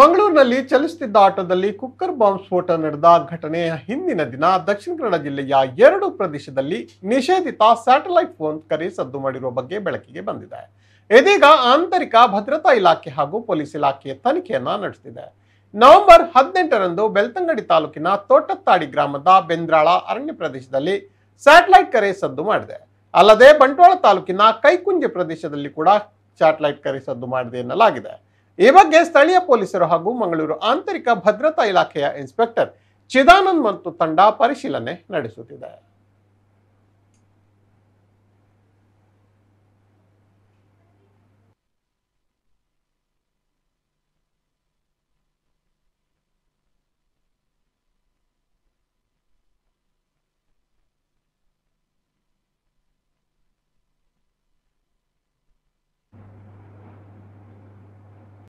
ಮಂಗಳೂರಿನಲ್ಲಿ ಚಲಿಸುತ್ತಿದ್ದ ಆಟೋದಲ್ಲಿ cooker bomb ಸ್ಫೋಟ ನಡೆದ ಘಟನೆಯ ಹಿಂದಿನ ದಿನ ದಕ್ಷಿಣ ಕನ್ನಡ ಜಿಲ್ಲೆಯ ಎರಡು ಪ್ರದೇಶದಲ್ಲಿ ನಿಷೇಧಿತ ಸ್ಯಾಟಲೈಟ್ ಫೋನ್ ಕರೆ ಸದ್ದು ಮಾಡಿರುವ ಬಗ್ಗೆ ಬೆಳಕಿಗೆ ಬಂದಿದೆ ಇದೀಗ ಆಂತರಿಕ ಭದ್ರತಾ ಇಲಾಖೆ ಹಾಗೂ ಪೊಲೀಸ್ ಇಲಾಖೆ ತನಿಖೆಯನ್ನ ನಡೆಸುತ್ತಿದೆ ನವೆಂಬರ್ ಹದಿನೆಂಟರಂದು ಬೆಳ್ತಂಗಡಿ ತಾಲೂಕಿನ ತೋಟತ್ತಾಡಿ ಗ್ರಾಮದ ಬೆಂದ್ರಾಳ ಅರಣ್ಯ ಪ್ರದೇಶದಲ್ಲಿ ಸ್ಯಾಟಲೈಟ್ ಕರೆ ಸದ್ದು ಮಾಡಿದೆ ಅಲ್ಲದೆ ಬಂಟ್ವಾಳ ತಾಲೂಕಿನ ಕೈಕುಂಜೆ ಪ್ರದೇಶದಲ್ಲಿ ಕೂಡ ಸ್ಯಾಟಲೈಟ್ ಕರೆ ಸದ್ದು ಮಾಡಿದೆ ಎನ್ನಲಾಗಿದೆ ಈ ಬಗ್ಗೆ ಸ್ಥಳೀಯ ಪೊಲೀಸರು ಹಾಗೂ ಮಂಗಳೂರು ಆಂತರಿಕ ಭದ್ರತಾ ಇಲಾಖೆಯ ಇನ್ಸ್ಪೆಕ್ಟರ್ ಚಿದಾನಂದ್ ಮತ್ತು ತಂಡ ಪರಿಶೀಲನೆ ನಡೆಸುತ್ತಿದೆ